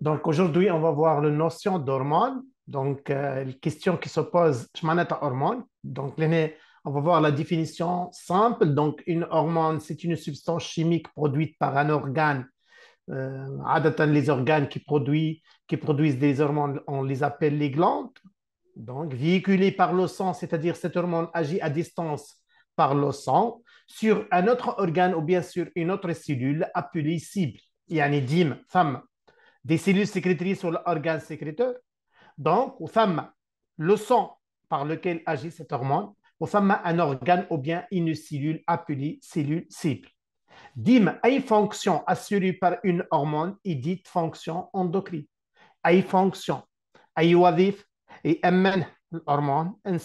Donc aujourd'hui, on va voir la notion d'hormone. Donc euh, question qui se pose. je m'en hormone. Donc on va voir la définition simple. Donc une hormone, c'est une substance chimique produite par un organe. Euh, les organes qui, produisent, qui produisent des hormones, on les appelle les glandes. Donc véhiculée par le sang, c'est-à-dire cette hormone agit à distance par le sang sur un autre organe ou bien sur une autre cellule appelée cible. une femme-femme des cellules sécrétrices sur l'organe sécréteur. Donc, le sang par lequel agit cette hormone, un organe ou bien une cellule appelée cellule cible. Dim, une fonction assurée par une hormone est dite fonction endocrine. Une fonction, une et l'hormone, l'hormone, une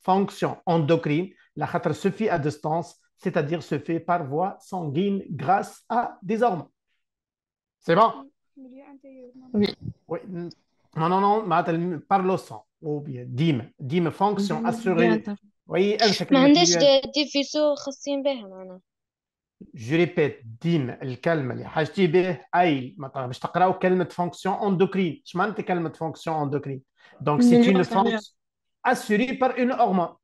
fonction endocrine la خاطر se fait à distance, c'est-à-dire se fait par voie sanguine grâce à des hormones. C'est bon non, non, non, parle sans. Ou bien, dîme. Dîme, fonction assurée. Oui, Je répète, dim, le calme, les HDB, aïe, maintenant, je t'apprends au calme de fonction endocrine. Je m'en dis calme de fonction endocrine. Donc, c'est une fonction assurée par une hormone.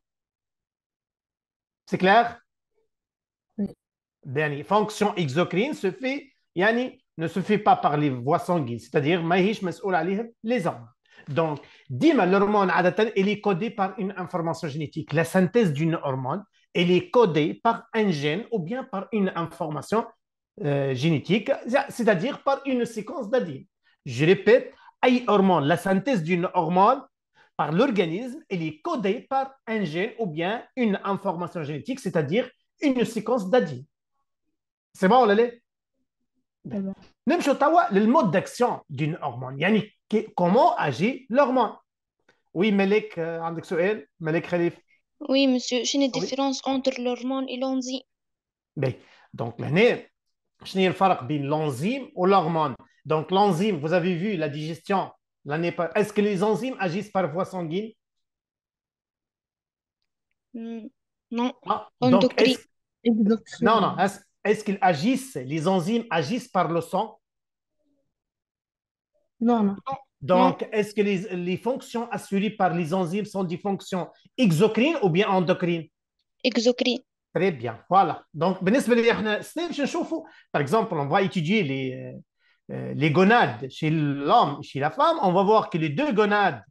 C'est clair? Dernier, fonction exocrine se fait, yani, ne se fait pas par les voies sanguines, c'est-à-dire les hommes. Donc, dima l'hormone elle est codée par une information génétique. La synthèse d'une hormone, elle est codée par un gène ou bien par une information euh, génétique, c'est-à-dire par une séquence d'ADN. Je répète, hormone, la synthèse d'une hormone par l'organisme, elle est codée par un gène ou bien une information génétique, c'est-à-dire une séquence d'ADN. C'est bon, l'allez ben même chose, le mode d'action d'une hormone. Yani, comment agit l'hormone Oui, Melek euh, Khalif. Oui, monsieur, j'ai une différence entre l'hormone et l'enzyme. Ben, donc, je j'ai une de entre l'enzyme ou l'hormone. Donc, l'enzyme, vous avez vu la digestion l'année pas. Est-ce que les enzymes agissent par voie sanguine hmm, ah, Non. non Non, non est-ce qu'ils agissent, les enzymes agissent par le sang Non, Donc, est-ce que les, fonctions assurées par les enzymes sont des fonctions exocrines ou bien endocrines Exocrines. Très bien, voilà. Donc, par exemple, on va étudier les, euh, les gonades chez l'homme et chez la femme. On va voir que les deux gonades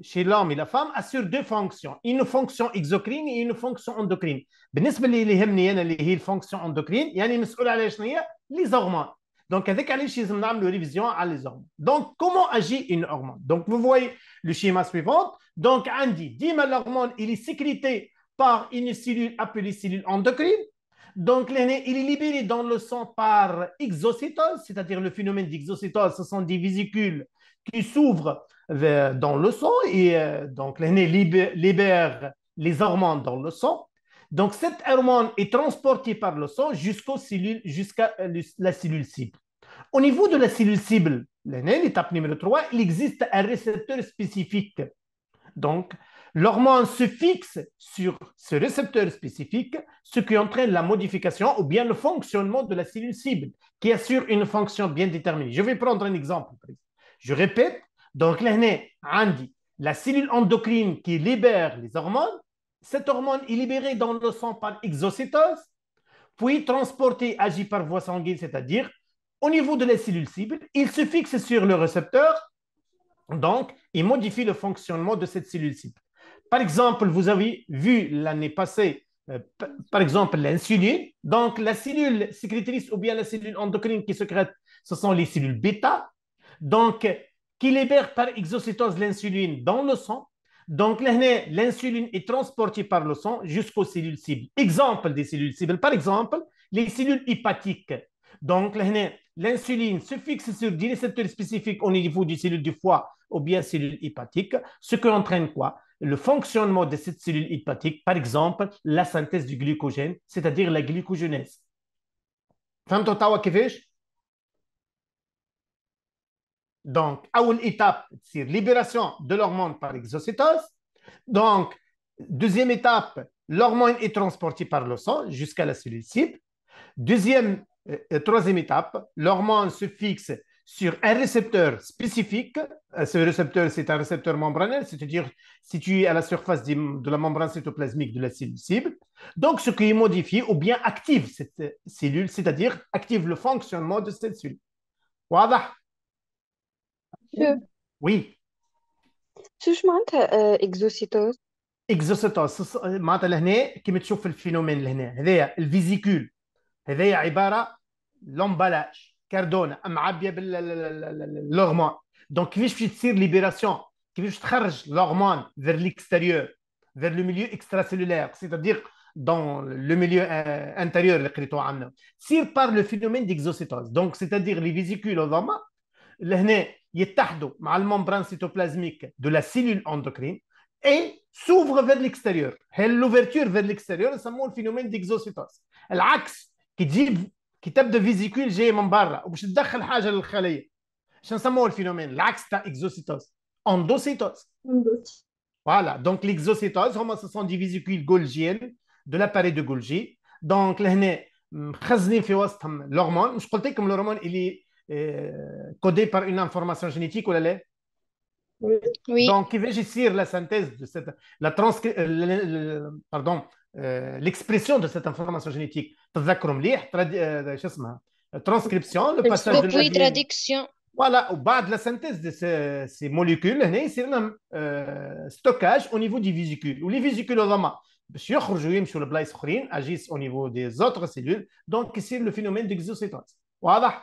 chez l'homme et la femme assure deux fonctions une fonction exocrine et une fonction endocrine بالنسبه اللي يهمني انا Donc, avec révision à les hormones. Donc, comment agit une hormone Donc, vous voyez le schéma suivant. Donc, Andy dit que l'hormone il est sécrétée par une cellule appelée cellule endocrine. Donc, l'aîné, il est libéré dans le sang par exocytose, c'est-à-dire le phénomène d'exocytose, ce sont des vésicules qui s'ouvrent dans le sang et euh, donc l'aîné libère les hormones dans le sang. Donc cette hormone est transportée par le sang jusqu'aux cellules, jusqu'à euh, la cellule cible. Au niveau de la cellule cible, l'aîné, l'étape numéro 3, il existe un récepteur spécifique. Donc l'hormone se fixe sur ce récepteur spécifique, ce qui entraîne la modification ou bien le fonctionnement de la cellule cible qui assure une fonction bien déterminée. Je vais prendre un exemple. Je répète, donc, la cellule endocrine qui libère les hormones, cette hormone est libérée dans le sang par exocytose, puis transportée, agit par voie sanguine, c'est-à-dire au niveau de la cellule cible, il se fixe sur le récepteur, donc il modifie le fonctionnement de cette cellule cible. Par exemple, vous avez vu l'année passée, euh, par exemple, l'insuline. Donc, la cellule sécrétrice ou bien la cellule endocrine qui secrète, ce sont les cellules bêta. Donc, qui libère par exocytose l'insuline dans le sang. Donc, e, l'insuline est transportée par le sang jusqu'aux cellules cibles. Exemple des cellules cibles, par exemple, les cellules hépatiques. Donc, e, l'insuline se fixe sur des récepteurs spécifiques au niveau des cellules du foie ou bien cellules hépatiques, ce qui entraîne quoi Le fonctionnement de cette cellule hépatique, par exemple, la synthèse du glycogène, c'est-à-dire la glycogenèse Femme donc, à une étape, c'est libération de l'hormone par l'exocytose. Donc, deuxième étape, l'hormone est transportée par le sang jusqu'à la cellule cible. Deuxième, euh, troisième étape, l'hormone se fixe sur un récepteur spécifique. Euh, ce récepteur, c'est un récepteur membranaire, c'est-à-dire situé à la surface de la membrane cytoplasmique de la cellule cible. Donc, ce qui modifie ou bien active cette euh, cellule, c'est-à-dire active le fonctionnement de cette cellule. Voilà oui exocytose exocytose c'est malgré là-haut qui mette le phénomène là cest c'est-à-dire les cest à l'emballage qui donne l'hormone donc qui vient de libération qui vient de l'hormone vers l'extérieur vers le milieu extracellulaire c'est-à-dire dans le milieu euh, intérieur le la cellule par le phénomène d'exocytose donc c'est-à-dire les vésicules hormones là il touchent مع la membrane cytoplasmique de la cellule endocrine et s'ouvre vers l'extérieur. L'ouverture vers l'extérieur c'est un le phénomène d'exocytose. L'inverse, tu jib kitab de vésicules j'aime en barre, pour ce d'entrer quelque chose dans cellule. C'est le phénomène l'inverse d'exocytose, endocytose. Voilà, donc l'exocytose, on somme ce sont des vésicules Golgiennes de l'appareil de Golgi. Donc là-hené, مخزني في وسطهم l'hormone, je te colle comme l'hormone, il est euh, codée par une information génétique ou est oui. Donc, qui végétir la synthèse de cette, la transcri... Euh, pardon, euh, l'expression de cette information génétique. Transcription, le passage de la traduction. Voilà, au bas de la synthèse de ces, ces molécules, hein, c'est un stockage au niveau des vésicules. Ou les vésicules au يخرجوا sur le agissent au niveau des autres cellules, donc c'est le phénomène d'exocytose. Voilà.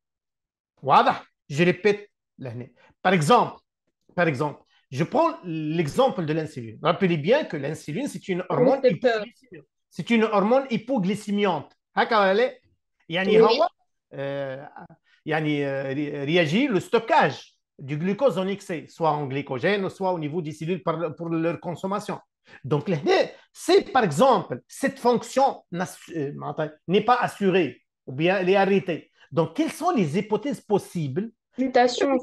je répète par exemple par exemple je prends l'exemple de l'insuline rappelez bien que l'insuline c'est une hormone c'est une hormone hypoglycémiante هكا hein, euh, euh, réagit le stockage du glucose en excès soit en glycogène soit au niveau des cellules pour leur consommation donc c'est par exemple cette fonction euh, n'est pas assurée ou bien elle est arrêtée donc, quelles sont les hypothèses possibles Mutation,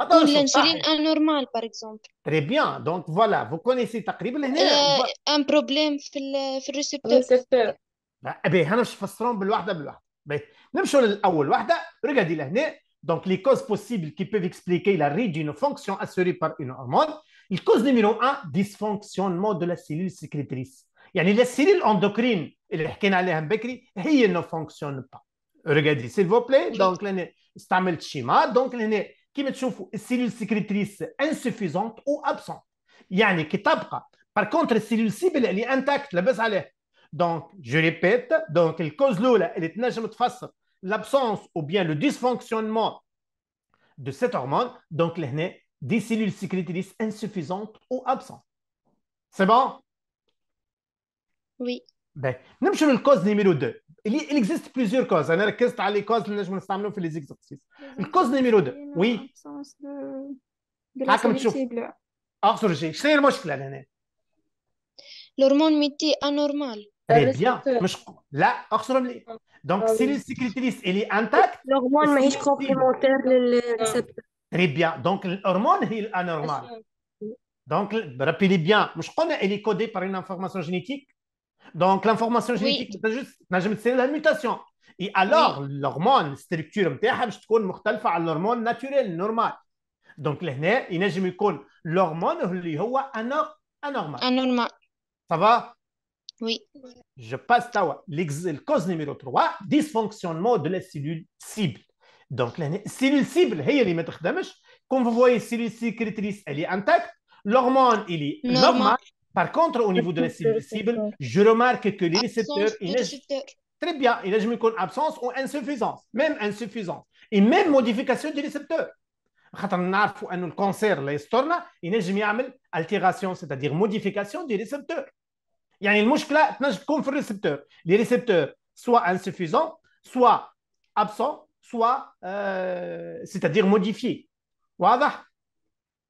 L'insuline anormale, par exemple. Très bien. Donc, voilà, vous connaissez تقريبا هنا euh, bah- un problème le في في الريسبتور. باهي هنا باش Même si بالواحده. باهي نمشوا للاول Regardez Regardez لهنا Donc, les causes possibles qui peuvent expliquer la ride d'une fonction assurée par une hormone. La cause numéro un dysfonctionnement de la cellule sécrétrice. Yani la cellule endocrine, elle a ne fonctionne pas regardez, s'il vous plaît. Donc, c'est un Donc, l'année, qui me trouve une cellule sécrétrice insuffisante ou absente. une qui tape. Par contre, la cellule cible, elle est intacte, la baisse allait. Donc, je répète, donc, elle cause elle est face l'absence ou bien le dysfonctionnement de cette hormone. Donc, l'année, des cellules sécrétrices insuffisantes ou absentes. C'est bon? Oui. Ben, même sur la cause numéro 2, il existe plusieurs causes. On a les causes que nous pouvons dans les exercices. Ah, la cause numéro 2, oui. De la solution. Ah, pas tu le sais, L'hormone est anormale. Très bien. Là, donc, si le cyclitiliste est intact. L'hormone est complémentaire. Très bien. Donc, l'hormone est anormale. Donc, rappelez bien, elle est codée par une information génétique. Donc, l'information génétique, oui. c'est la mutation. Et alors, l'hormone, l'hormone, structure c'est une تكون مختلفة naturelle, normale. Donc, نورمال. il لهنا jamais يكون l'hormone est هو Anormale. Ça va Oui. Je passe à la cause numéro 3, dysfonctionnement de la cellule cible. Donc, la cellule cible, Comme vous voyez, la cellule cicatrice, elle est intacte. L'hormone, il est normal. Par contre, au niveau de la cible, je remarque que les récepteurs, très bien, il a une absence ou insuffisance, même insuffisance, et même modification du récepteur. Le cancer, il y a une altération, c'est-à-dire modification du récepteur. Il y a une comme le récepteur. Les récepteurs, soit insuffisants, soit absents, soit, euh, c'est-à-dire modifiés. Voilà.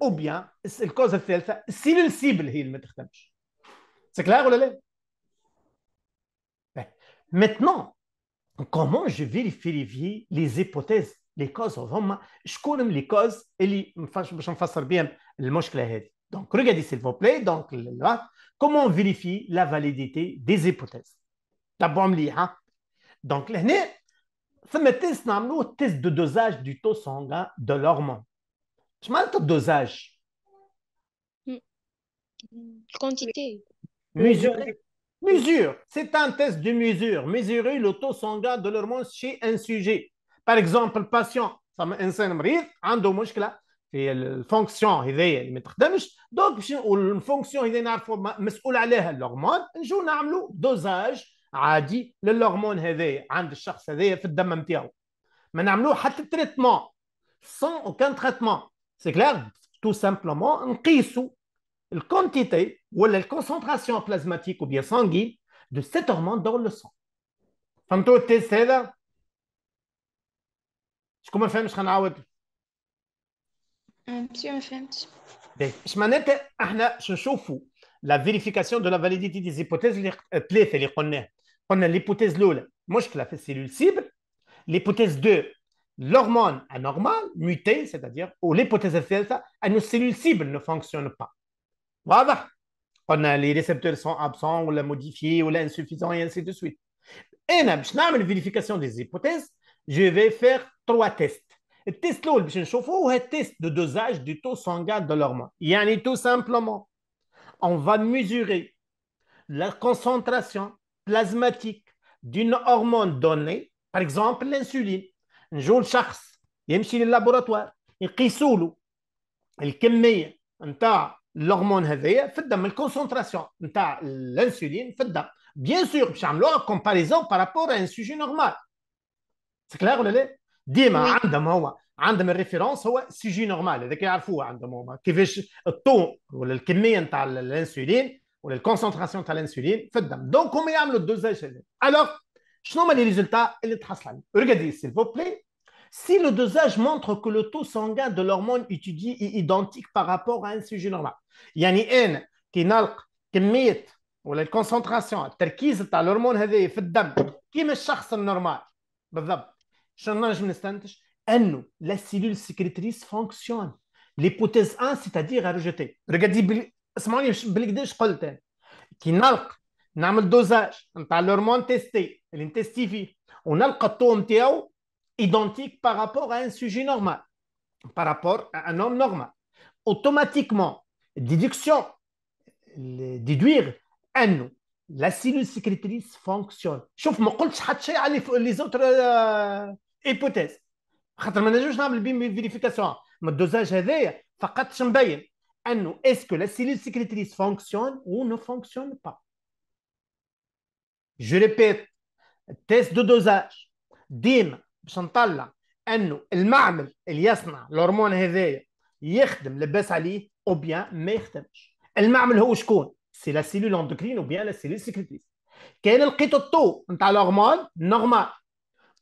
Ou bien, c'est la cause si la cible. C'est clair ou non? Ben, maintenant, comment je vérifie les hypothèses, les causes? Je connais les causes et je vais faire bien les choses. Donc, regardez s'il vous plaît. Hein, comment on vérifie la validité des hypothèses? Hein. C'est ce donc je veux dire. Donc, nous avons un test de dosage du taux sanguin de l'hormone. Je m'entends dosage. Quantité. Mesure. Mesure. C'est un test de mesure. Mesurer le taux sanguin de l'hormone chez un sujet. Par exemple, le patient, ça me a une fonction qui est une fonction qui est de mettre Donc, il y a une fonction qui est de mettre d'amage. Donc, il y a une fonction qui est de mettre d'amage. Il y a une dosage. Il y a une dosage qui est de l'hormone. là y a une chose qui est de mettre d'amage. Mais il traitement sans aucun traitement. C'est clair Tout simplement, on la quantité ou la concentration plasmatique ou bien sanguine de cette hormone dans le sang. Quand hein? tu es là, je comprends pas, je vais vous dire. Je comprends pas. Je m'en étais, ah, je suis fou. La vérification de la validité des hypothèses, les plus euh, les On a l'hypothèse 1, moi je la fais cellule cible. L'hypothèse 2, l'hormone anormale, mutée, c'est-à-dire, ou l'hypothèse delta, à nos cellules cibles ne fonctionne pas. Voilà. On les récepteurs sont absents, ou la modifiés, ou l'insuffisant et ainsi de suite. Et là, je vais vérification des hypothèses. Je vais faire trois tests. Le test oh, un test de dosage du taux sanguin de l'hormone. Il y en a tout simplement. On va mesurer la concentration plasmatique d'une hormone donnée, par exemple l'insuline. نجو لشخص يمشي للابوراتوار يقيسوا له الكميه نتاع الهرمون هذايا في الدم الكونسنتراسيون نتاع الانسولين في الدم بيان سور باش يعملوها كومباريزون بارابور ان سوجي نورمال سي كلير ولا لا ديما عندهم هو عندهم الريفيرونس هو سوجي نورمال هذاك يعرفوه عندهم هما كيفاش الطو ولا الكميه نتاع الانسولين ولا الكونسنتراسيون تاع الانسولين في الدم دونك هما يعملوا الدوزاج هذا الوغ شنو هما لي ريزولتا اللي تحصل عليهم ريغادي سيل بلي Si le dosage montre que le taux sanguin de l'hormone étudiée est identique par rapport à un sujet normal, yani N, qui nalq, qui ou la concentration, terquise de l'hormone heavy, fait d'am, qui me charge normal, N, la cellule sécrétrice fonctionne. L'hypothèse 1, c'est-à-dire à rejeter. Regardez, ce moment je dire, qui nalq, nous avons le dosage, nous l'hormone testée, l'intestifie, on a le taux identique par rapport à un sujet normal, par rapport à un homme normal. Automatiquement, déduction, déduire un la cellule sécrétrice fonctionne. autres euh, hypothèses, قلتش حتى شيء على لي زوتر ايبوتيز خاطر ما نجمش dosage فيريفيكاسيون ما الدوزاج هذايا فقط pas. Est-ce que la cellule sécrétrice fonctionne ou ne fonctionne pas. Je répète, test de dosage, DIM, باش نطلع انه المعمل اللي يصنع الهرمون هذايا يخدم لباس عليه او بيان ما يخدمش المعمل هو شكون سي لا سيلول اندوكرين او بيان لا سيلول سيكريتيف كان لقيت الطو نتاع الهرمون نورمال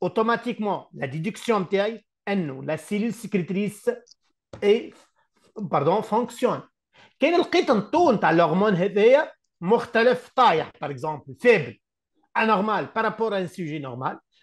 اوتوماتيكمون لا ديدكسيون نتاعي انه لا سيلول سيكريتريس اي باردون فونكسيون كان لقيت الطو نتاع الهرمون هذايا مختلف طايح باغ اكزومبل فيبل انورمال بارابور ان سوجي نورمال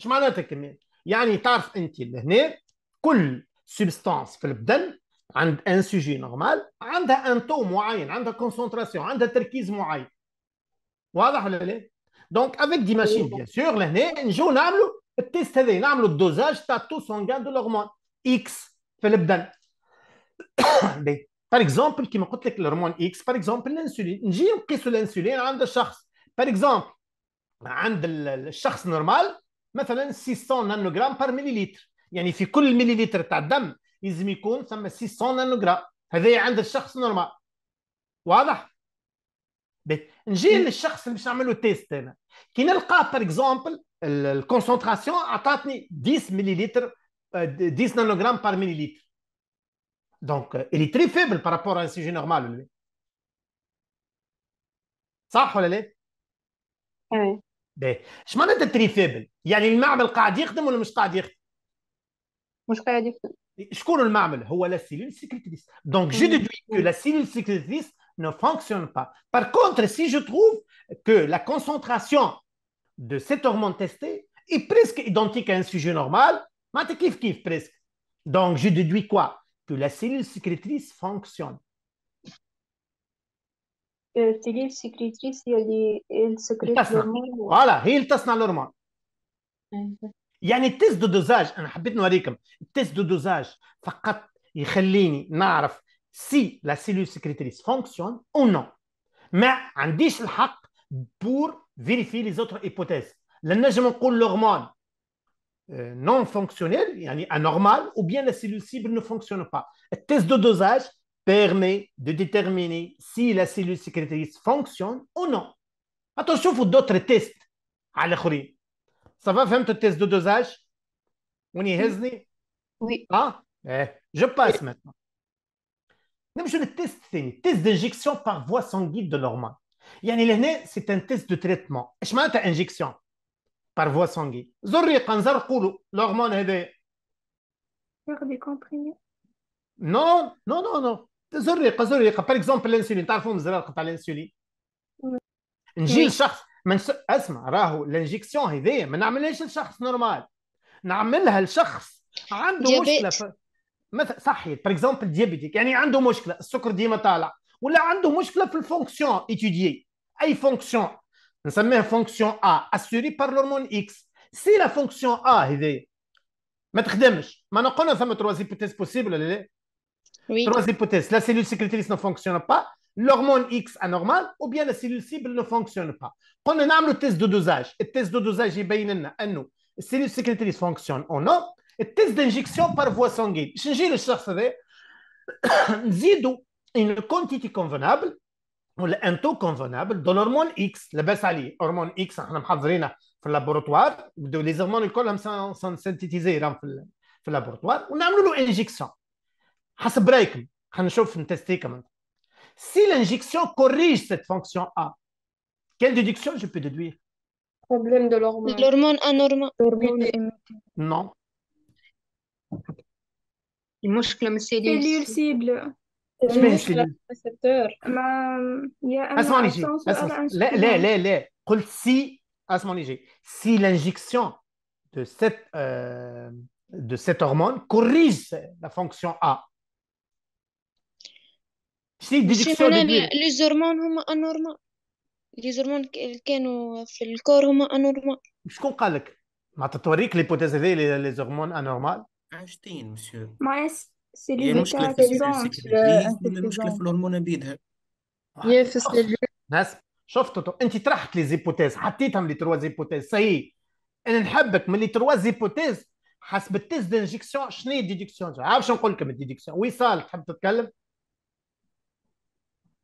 اش معناتها كمان يعني تعرف انت لهنا كل سبستانس في البدن عند ان سوجي نورمال عندها ان تو معين عندها كونسنتراسيون عندها تركيز معين واضح ولا لا؟ دونك افيك دي ماشين بيان سور لهنا نجو نعملوا التيست هذا نعملوا الدوزاج تاع تو سونغان دو لورمون اكس في البدن بار اكزومبل كيما قلت لك الهرمون اكس بار اكزومبل الانسولين نجي نقيسوا الانسولين عند الشخص بار اكزومبل عند الشخص نورمال مثلا 600 نانوغرام بار مليلتر يعني في كل مليلتر تاع الدم لازم يكون ثم 600 نانوغرام هذا عند الشخص نورمال واضح نجي للشخص اللي باش نعمل له تيست انا كي نلقى بار اكزومبل الكونسنتراسيون عطاتني 10 مليلتر 10 نانوغرام بار مليلتر دونك الي تري فيبل بارابور ان سيجي نورمال ولا صح ولا لا؟ Donc, très déduis que يعني المعمل قاعد يخدم je mm. ne fonctionne pas. Par contre, si je trouve que la concentration de cette hormone testée est presque identique à un sujet normal, presque. Donc, je déduis quoi Que la cellule sécrétrice fonctionne. Euh, c'est le cellule sécrétrice qui le sécrétion l'hormone voilà il teste l'hormone. ça. Je veux dire, le test de dosage, je veux dire, le test de dosage, ça va me permettre de savoir si la cellule sécrétrice fonctionne ou non. Mais on a le droit de vérifier les autres hypothèses. La mesure de l'hormone est non fonctionnelle, anormale, ou bien la cellule cible ne fonctionne pas. Le test de dosage permet de déterminer si la cellule sécrétrice fonctionne ou non. Attention, il faut d'autres tests. Ah, Ça va, faire ton test de dosage Oui. Ah, eh, je passe maintenant. Je vais le test, test d'injection par voie sanguine de l'hormone. c'est un test de traitement. Je m'en injection par voie sanguine. Zorri, Kanzar, que l'hormone est décomprimée. Non, non, non, non. زريقه زريقه باغ اكزومبل الانسولين تعرفوا مزال تاع الانسولين نجي لشخص من س... اسمع راهو الانجيكسيون هذيا ما نعملهاش لشخص نورمال نعملها لشخص عنده ديابيت. مشكله ف... مثلا صحي باغ اكزومبل ديابيتيك يعني عنده مشكله السكر ديما طالع ولا عنده مشكله في الفونكسيون ايتيدي اي فونكسيون نسميها فونكسيون ا اسوري بار لورمون اكس سي لا فونكسيون ا هذيا ما تخدمش ما نقولنا ثم تروازي بوتيس بوسيبل ولا لا Trois hypothèses. La cellule sécrétrice ne fonctionne pas, l'hormone X anormale, ou bien la cellule cible ne fonctionne pas. On a le test de dosage. Le test de dosage est bien à nous. La cellule sécrétrice fonctionne ou non. Le test d'injection par voie sanguine. Changer le On نزيدوا une quantité convenable un taux convenable de X, X, X. L'hormone X, on X laboratoire. De les hormones laboratoire, les sont synthétisées dans le le laboratoire, on a l'injection. Si l'injection corrige cette fonction A, quelle déduction je peux déduire Problème de l'hormone. L'hormone anormale. Non. المشكلة cellule. Cellule cible. il y a اسمعني لا لا لا de cette euh, de cette hormone corrige la fonction A شنو شتي ديجيك سو لي زورمون هما انورمال لي زورمون اللي كانوا في الكور هما انورمال شكون قال لك ما توريك بوتيز هذه لي زورمون انورمال عشتين مسيو ما سي لي المشكله في المشكله في الهرمون بيدها يافس ناس شفتوا انت طرحت لي زيبوتيز حطيتهم لي تروا زيبوتيز سي انا نحبك من لي تروا زيبوتيز حسب التيست دانجيكسيون شنو هي الديديكسيون عارف شنو نقول لكم الديديكسيون صالح تحب تتكلم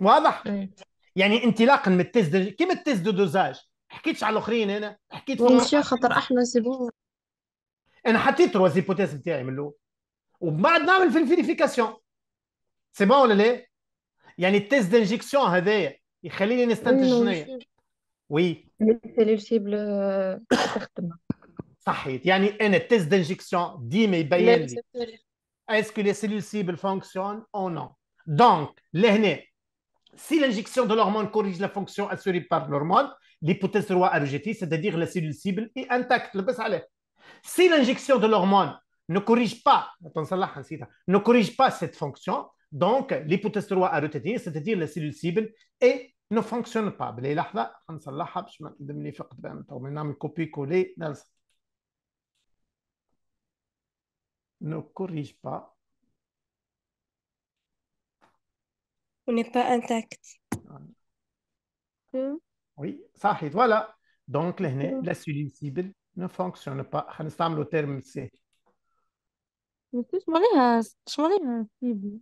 واضح إيه. يعني انطلاقا من التيست كيما التيست دو دوزاج حكيتش على الاخرين انا حكيت ماشي خاطر احنا سيبون انا حطيت تروا زيبوتيز نتاعي من الاول ومن بعد نعمل في الفيريفيكاسيون سي بون ولا لا يعني التيست دانجيكسيون هذايا يخليني نستنتج شنو وي سيليسيبل آه، تخدم صحيت يعني انا التيست دانجيكسيون ديما يبين لي اسكو لي سيلول سيبل فونكسيون او نو دونك لهنا si l'injection de l'hormone corrige la fonction assurée par l'hormone, l'hypothèse roi a c'est-à-dire la cellule cible est intacte. Si l'injection de l'hormone ne corrige pas, ne corrige pas cette fonction, donc l'hypothèse roi a c'est-à-dire la cellule cible est ne fonctionne pas. Ne corrige pas. On n'est pas intact. Oui, صحيح voilà. Donc لهنا la سوليسيبل ne fonctionne pas. حنستعملوا ترم سي. شو معناها شو معناها سيبل؟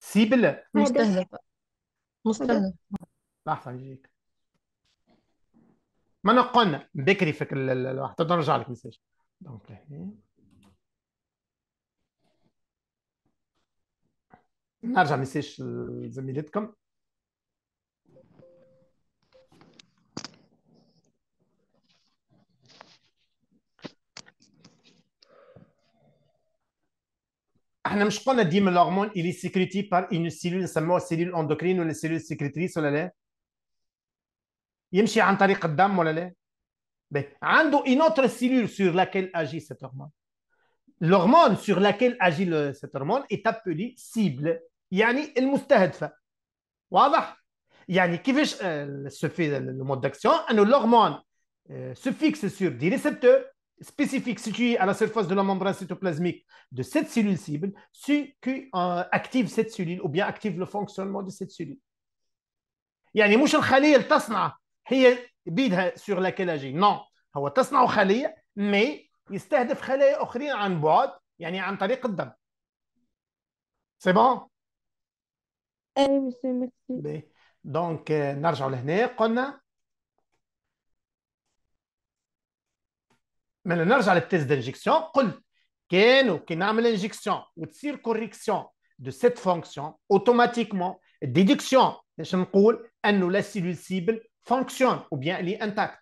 سيبل مستهدفة مستهدفة لحظة نجيك. ما قلنا بكري فيك ال... تنرجع لك مساج. دونك لهنا on n'arrêtez pas les comme on est pas qu'on a des est sécrétée par une cellule seulement une cellule endocrine ou la cellule sécrétrice sur il y par elle a une autre cellule sur laquelle agit cette hormone l'hormone sur laquelle agit cette hormone est appelée cible يعني المستهدفه واضح يعني كيفاش السوفي لو مود داكسيون انه لوغمون سوفيكس سور دي ريسبتور سبيسيفيك سيتوي على سيرفاس دو لا la سيتوبلازميك دو سيت سيلول سيبل سي كي اكتيف سيت سيلول او بيان اكتيف لو فونكسيونمون دو سيت سيلول يعني مش الخلية اللي تصنع هي بيدها سور لاكيلاجي نو هو تصنع خلية مي يستهدف خلايا أخرين عن بعد يعني عن طريق الدم. سي بون؟ Eh, donc, euh, nous hein? avons le test d'injection. Quand nous avons l'injection ou la correction de cette fonction, automatiquement, la déduction de la cellule cible fonctionne ou bien elle est intacte.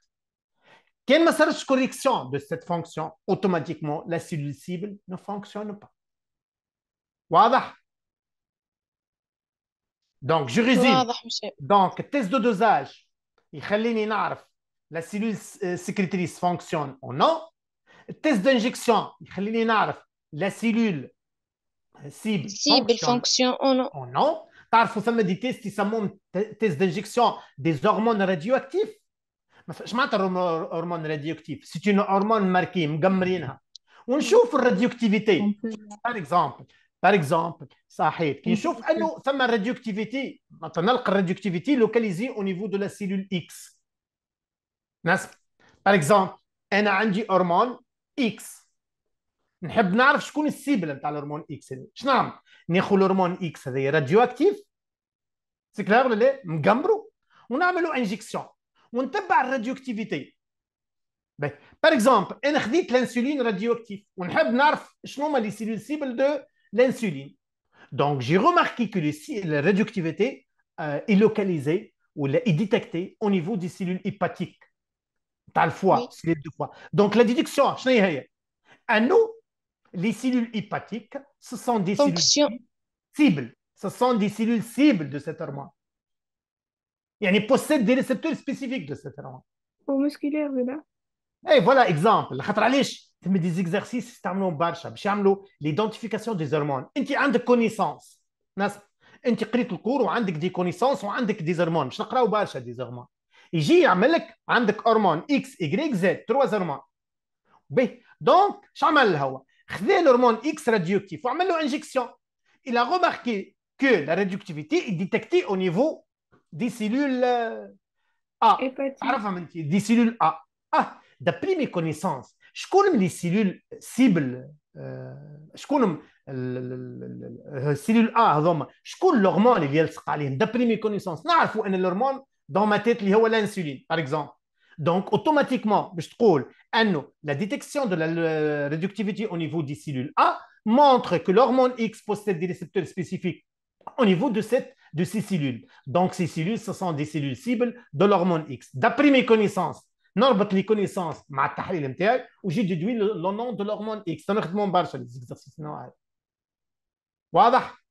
Quand nous avons la correction de cette fonction, automatiquement, la cellule cible ne fonctionne pas. Voilà. Donc, je résume. Donc, test de dosage, la cellule euh, sécrétrice fonctionne ou non. Test d'injection, la cellule euh, cible fonctionne ou non. Tard, il faut que ça me test d'injection des hormones radioactives. Je m'entends hormones radioactives. C'est une hormone marquée, on On chauffe la radioactivité, par exemple. بار اكزومبل صحيت كي نشوف انه ثم الراديوكتيفيتي نلقى الراديوكتيفيتي لوكاليزي او نيفو دو لا سيلول اكس ناس بار اكزومبل انا عندي هرمون اكس نحب نعرف شكون السيبل نتاع الهرمون اكس شنو نعمل ناخذ الهرمون اكس هذايا راديو اكتيف سي كلير ولا لا نقمرو ونعملو انجيكسيون ونتبع اكتيفيتي باغ اكزومبل انا خذيت الانسولين راديو اكتيف ونحب نعرف شنو هما لي سيلول سيبل دو l'insuline. Donc, j'ai remarqué que les, la réductivité euh, est localisée ou est détectée au niveau des cellules hépatiques. Tal fois, c'est deux fois. Donc, la déduction, à nous, les cellules hépatiques, ce sont des cellules cibles. Ce sont des cellules cibles de cette hormone. Et elles possèdent des récepteurs spécifiques de cette hormone. Au musculaire, là. Voilà eh, voilà exemple. Il des exercices, qui sont l'identification des hormones. Tu as des connaissances, tu as des connaissances Il tu des hormones. a des hormones X, Y, Z, Trois hormones. Donc, hormone X Il injection. Il a remarqué que la réductivité est détectée au niveau des cellules euh, Des cellules A, A. Ah, d'après mes connaissances, je les cellules cibles, euh, je connais euh, la cellule A, A, الهرمون اللي يلصق l'hormone d'après mes connaissances, نعرفوا ان l'hormone dans ma tête ma tête, l'insuline, par exemple. Donc, automatiquement, je la détection de la réductivité au niveau des cellules A montre que l'hormone X possède des récepteurs spécifiques au niveau de ces cellules. Donc, ces cellules, ce sont des cellules cibles de l'hormone X. D'après mes connaissances, نربط لي كونيسونس مع التحليل نتاعي وجي ديدوي لو نون دو لورمون اكس نخدمهم برشا لي زيكزارسيس نوع هذا واضح؟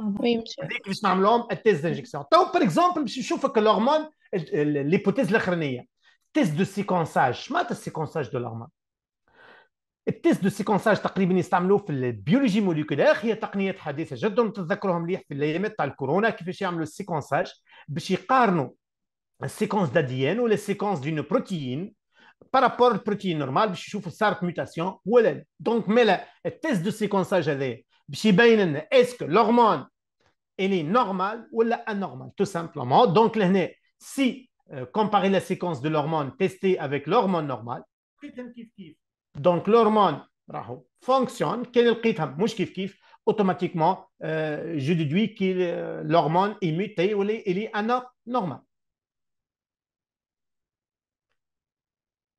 هذيك باش نعملوهم التيست دانجيكسيون تو بار اكزومبل باش نشوفك الهرمون ليبوتيز الاخرانيه تيست دو سيكونساج شمعناتها السيكونساج دو لورمون التيست دو سيكونساج تقريبا يستعملوه في البيولوجي موليكولار هي تقنيات حديثه جدا وتتذكرهم مليح في الايامات تاع الكورونا كيفاش يعملوا السيكونساج باش يقارنوا séquence d'ADN ou la séquence d'une protéine par rapport à une protéine normale, je trouve certaines mutation. Donc, mais le test de séquençage, est-ce que l'hormone est normale ou elle anormale, tout simplement. Donc, si euh, comparer la séquence de l'hormone testée avec l'hormone normale, donc l'hormone fonctionne, automatiquement, euh, je déduis que euh, l'hormone est mutée ou elle est anormale.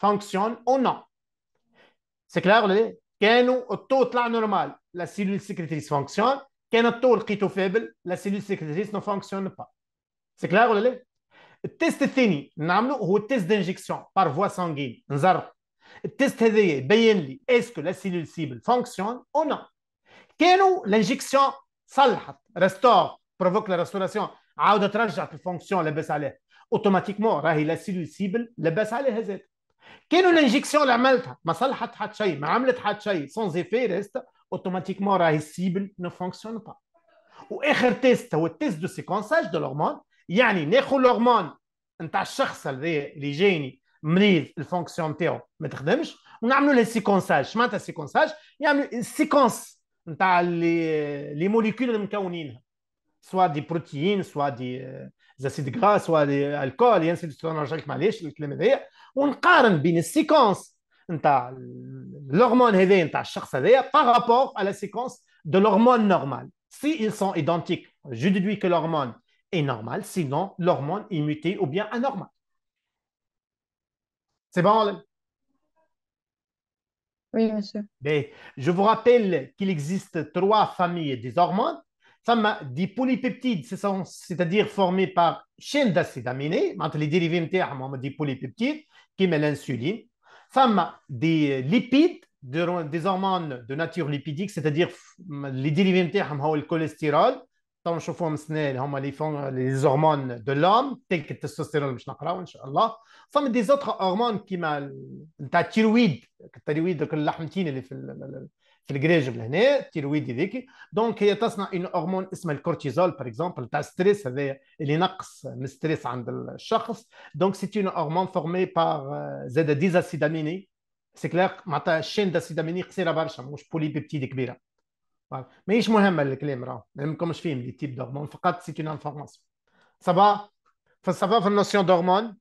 fonctionne ou non. C'est clair, le taux total normal, la cellule sécrétrice fonctionne. Quand le taux est faible, la cellule sécrétrice ne fonctionne pas. C'est clair, le test est fini. Nous avons test d'injection par voie sanguine. Le test est Est-ce que la cellule cible fonctionne ou non? Quand l'injection restaure, provoque la restauration, عاودة la في الفونكسيون لاباس عليه اوتوماتيكمون la cellule cible سيبل لاباس كانوا الانجيكسيون اللي عملتها ما صلحت حتى شيء ما عملت حتى شيء سون زيفي ريست اوتوماتيكمون راهي السيبل نو فونكسيون با واخر تيست هو التيست دو سيكونساج دو لورمون يعني ناخذ لورمون نتاع الشخص هذا اللي جاني مريض الفونكسيون تاعو ما تخدمش ونعملوا له سيكونساج معناتها سيكونساج يعملوا السيكونس نتاع لي موليكول اللي مكونينها سوا دي بروتيين سوا دي الاسيد on ou ينسي السترونوجيك معليش الكلام هذايا ونقارن بين السيكونس نتاع الهرمون la نتاع par rapport à la séquence de l'hormone normale. Si ils sont identiques, je déduis que l'hormone est normale, sinon l'hormone est mutée ou bien anormale. C'est bon? Oui, monsieur. Mais je vous rappelle qu'il existe trois familles des hormones polypeptides, c'est-à-dire formés par chaînes d'acides aminés, entre les dérivés des polypeptides, qui l'insuline. des lipides, des hormones de nature lipidique, c'est-à-dire les dérivés le cholestérol, les hormones de l'homme, telles que le testostérone, des autres hormones qui la thyroïde, thyroïde, la في الجريجم لهنا التيرويد هذيك دونك هي تصنع اون هرمون اسمها الكورتيزول باغ اكزومبل تاع ستريس هذايا اللي نقص من ستريس عند الشخص دونك سي اون هرمون فورمي بار زاد ديزاسيداميني سي كلير معناتها الشين اميني قصيره برشا مش بوليبيبتيد كبيره ماهيش مهمه الكلام راه ما يهمكمش فيهم لي تيب دورمون فقط سي اون انفورماسيون صبا فصبا في النوسيون دورمون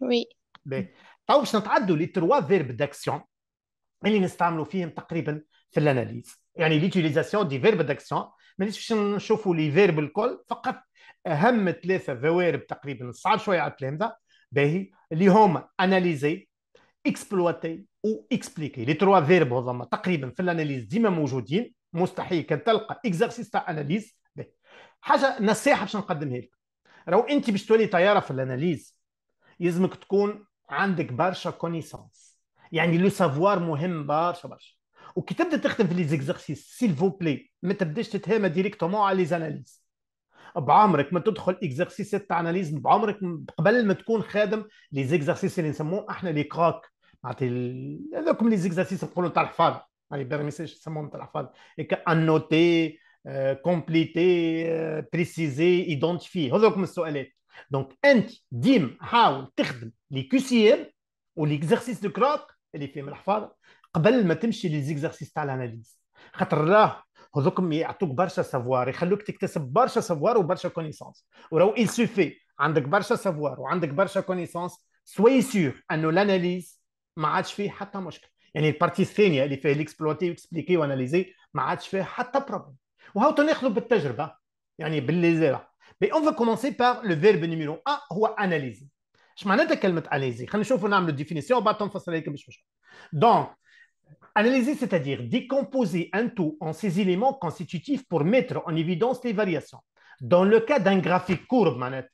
وي باهي تو باش نتعدوا لي تروا فيرب داكسيون اللي نستعملوا فيهم تقريبا في الاناليز يعني ليتيليزاسيون دي فيرب داكسيون مانيش باش نشوفوا لي فيرب الكل فقط اهم ثلاثه فوارب تقريبا صعب شويه على التلامذه باهي اللي هما اناليزي اكسبلواتي و اكسبليكي لي تروا فيرب هذوما تقريبا في الاناليز ديما موجودين مستحيل كان تلقى اكزرسيس تاع اناليز حاجه نصيحه باش نقدمها لك راهو انت باش تولي طياره في الاناليز يلزمك تكون عندك برشا كونيسونس يعني لو سافوار مهم برشا برشا وكي تبدا تخدم في لي زيكزارسيس سيل فو بلي ما تبداش تتهامى ديريكتومون على لي زاناليز بعمرك ما تدخل اكزارسيس تاع اناليز بعمرك قبل ما تكون خادم لي زيكزارسيس اللي نسموه احنا لي كراك معناتها هذوكم لي زيكزارسيس نقولوا تاع الحفاظ يعني ميساج نسموهم تاع الحفاظ انوتي كومبليتي بريسيزي ايدونتيفي هذوكم السؤالات دونك انت ديما حاول تخدم لي كيسيير سي ام وليكزارسيس دو كراك اللي فيهم الحفاظ قبل ما تمشي ليزيكزارسيس تاع الاناليز خاطر راه هذوكم يعطوك برشا سافوار يخلوك تكتسب برشا سافوار وبرشا كونيسونس وراو il سوفي عندك برشا سافوار وعندك برشا كونيسونس سوي سيغ انه الاناليز ما عادش فيه حتى مشكل يعني البارتي الثانيه اللي فيها ليكسبلوتي واكسبليكي واناليزي ما عادش فيه حتى بروبليم وهاو تناخذوا بالتجربه يعني باللي زيرا بي اون فو كومونسي par لو فيرب نيميرو 1, هو اناليزي اش معناتها كلمه اناليزي؟ خلينا نشوفوا نعملوا ديفينيسيون وبعد تنفصل عليك باش مش دونك اناليزي سيتادير ديكومبوزي ان تو ان سيزيليمون كونستيتيف بور ميتر ان ايفيدونس لي فارياسيون دون لو كا دان جرافيك كورب معناتها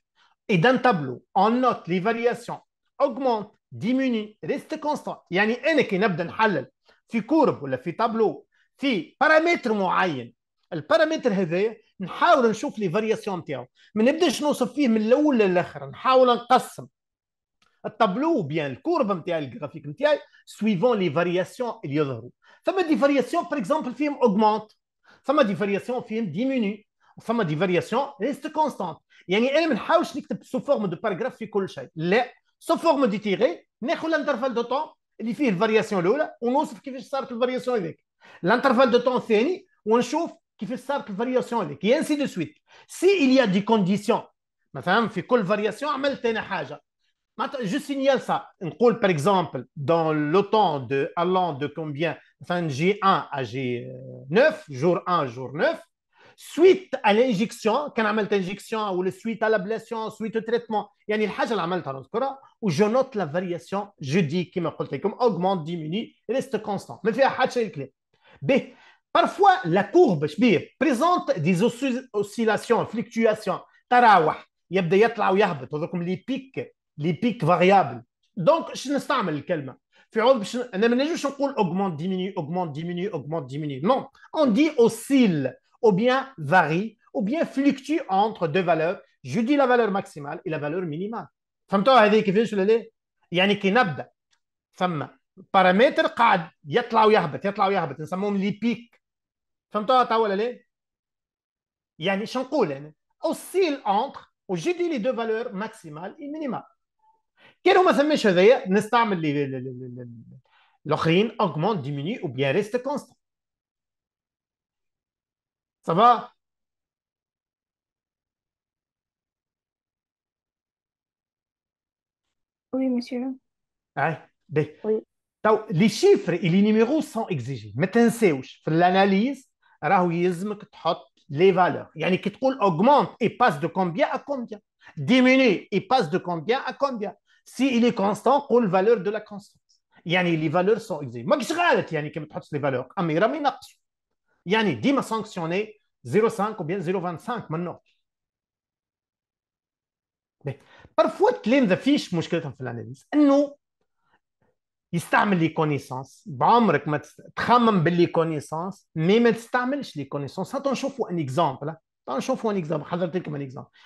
اي دان تابلو اون نوت لي فارياسيون اوغمونت ديمني ريست كونستانت يعني انا كي نبدا نحلل في كورب ولا في تابلو في بارامتر معين البارامتر هذا نحاول نشوف لي فارياسيون تاعو ما نبداش نوصف فيه من الاول للاخر نحاول نقسم tableau ou bien le courbe, le graphique, suivant les variations. variation, par exemple, film augmente, si on le film diminue, variation, constant. y a sous forme de paragraphe, il sous forme de est l'intervalle de temps, sous l'intervalle de temps, il est sous l'intervalle de l'intervalle de temps, et ainsi de suite. S'il y a des conditions, il est je signale ça. Par exemple, dans l'OTAN de allant de combien Enfin, G1 à G9, euh, jour 1, jour 9. Suite à l'injection, quand on fait l'injection, ou suite à l'ablation, suite au traitement, il y يعني الحاجه اللي عملتها où je note la variation je dis vous قلت comme augmente diminue reste constant ما فيها حتى شيء كلير B. parfois la courbe présente des oscillations fluctuations تراوح يبدا يطلع ويهبط هذوكم لي les pics variables. Donc, je n'ai pas Faire je ne pas augmente, diminue, augmente, diminue, augmente, diminue. Non. On dit oscille ou bien varie ou bien fluctue entre deux valeurs. Je dis la valeur maximale et la valeur minimale. Tu comprends ce que je veux dire Paramètre Il y a entre, y je dis les deux valeurs maximales et minimale. Ça ما ثماش هذايا نستعمل الاخرين اوغمون reste Oui, monsieur. Hein? Oui. les chiffres et les numéros sont exigés. Maintenant, تنساوش في الاناليز راهو يلزمك تحط les valeurs. يعني كي augmente et passe de combien à combien, diminue et passe de combien à combien. S'il est constant, quelle valeur de la constante les valeurs sont exigées je غلط يعني que ما les لي فالور يعني ديما سانكسيوني 0.5 ou bien 0.25 من parfois je Il ذا les connaissances. في الاناليز انه يستعمل لي connaissances, ما تخمم باللي مي ما تستعملش لي je un ان là. Prenons un exemple.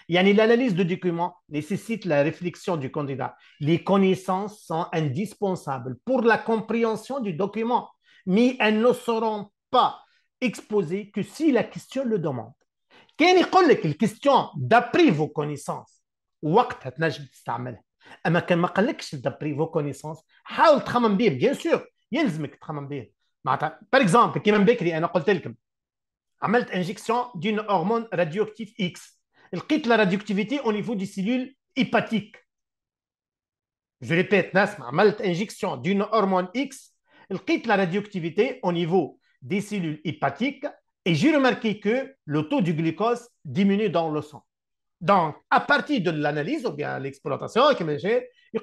La l'analyse de documents nécessite la réflexion du candidat. Les connaissances sont indispensables pour la compréhension du document, mais elles ne seront pas exposées que si la question le demande. Quelle est la question d'après vos connaissances Quand vous la pas d'après vos connaissances, bien sûr. Par exemple, qui m'a dit mal injection d'une hormone radioactive X. Elle quitte la radioactivité au niveau des cellules hépatiques. Je répète, nasma malte injection d'une hormone X, Elle quitte la radioactivité au niveau des cellules hépatiques et j'ai remarqué que le taux du glucose diminue dans le sang. Donc, à partir de l'analyse ou bien l'exploitation, il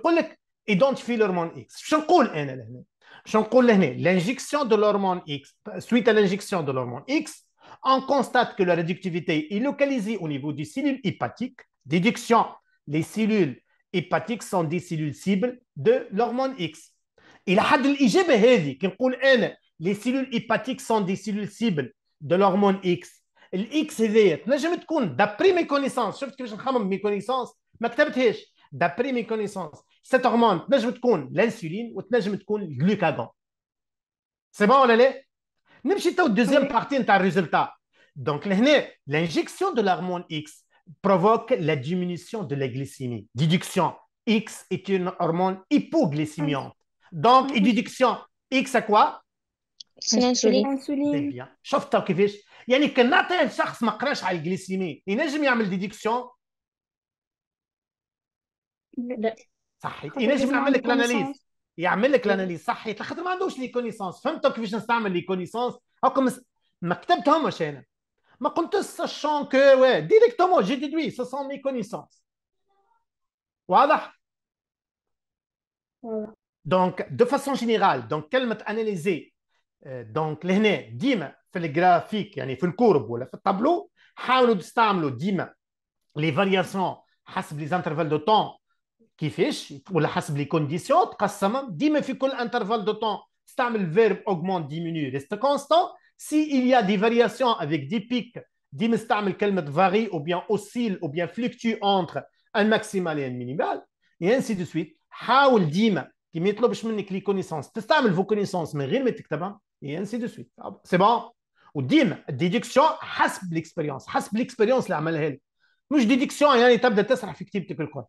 identifie l'hormone X. Je vais dire, l'injection de l'hormone X, suite à l'injection de l'hormone X, on constate que la réductivité est localisée au niveau des cellules hépatiques. Déduction, les cellules hépatiques sont des cellules cibles de l'hormone X. Il a l'IGB les cellules hépatiques sont des cellules cibles de l'hormone X. L'X X est d'après mes connaissances mes connaissances d'après mes connaissances cette hormone peut être l'insuline ou le glucagon. C'est bon y va je vais la deuxième partie de votre résultat. Donc, e, l'injection de l'hormone X provoque la diminution de la glycémie. Déduction X est une hormone hypoglycémiante. Donc, la déduction X est quoi Insuline. Eh bien. Je vais vous donner la déduction. Il y a des gens à glycémie. Il y a des gens qui ont la glycémie. Il y a des gens qui ont يعمل إيه. لك اللي صحيت لخاطر ما عندوش لي كونيسونس فهمتوا كيفاش نستعمل لي كونيسونس هاكم ما كتبتهمش انا ما قلتش ساشون كو وي ديريكتومون جي ديدوي سو سون مي كونيسونس واضح دونك دو فاسون جينيرال دونك كلمه اناليزي آه، دونك لهنا ديما في الجرافيك يعني في الكورب ولا في الطابلو حاولوا تستعملوا ديما لي فارياسيون حسب لي زانترفال دو طون Qui fait, ou la hasse des les conditions, comme ça, dit-moi, fait que l'intervalle de temps, le verbe augmente, diminue, reste constant. S'il y a des variations avec des pics, dit-moi, ça varie, ou bien oscille, ou bien fluctue entre un maximal et un minimal, et ainsi de suite. How ou moi qui mette l'objet de connaissances, vos connaissances, mais rien et ainsi de suite. Ah c'est bon? Ou le déduction, hasse de l'expérience. Hasse de l'expérience, la malheur. Nous, déduction, il y a une étape de test effectif de quelqu'un.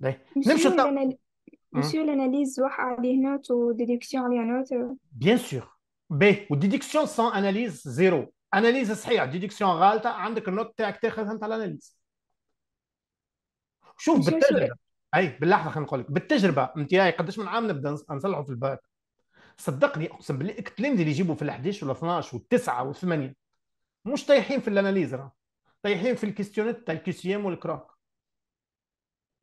داي نمشي مسيو لاناليز لاناليز واحد عليه نوت وديديكسيون عليه نوت بيان سور بي وديديكسيون سون اناليز زيرو اناليز صحيح ديديكسيون غالطه عندك النوت تاعك تاخذها نتاع الاناليز شوف بالتجربه اي باللحظه خلينا نقول لك بالتجربه نتاعي قداش من عام نبدا نصلحوا في الباك صدقني اقسم بالله التلاميذ اللي يجيبوا في ال 11 ولا 12 والتسعه والثمانيه مش طايحين في الاناليز راه طايحين في الكيستيونات تاع الكيسيام والكراك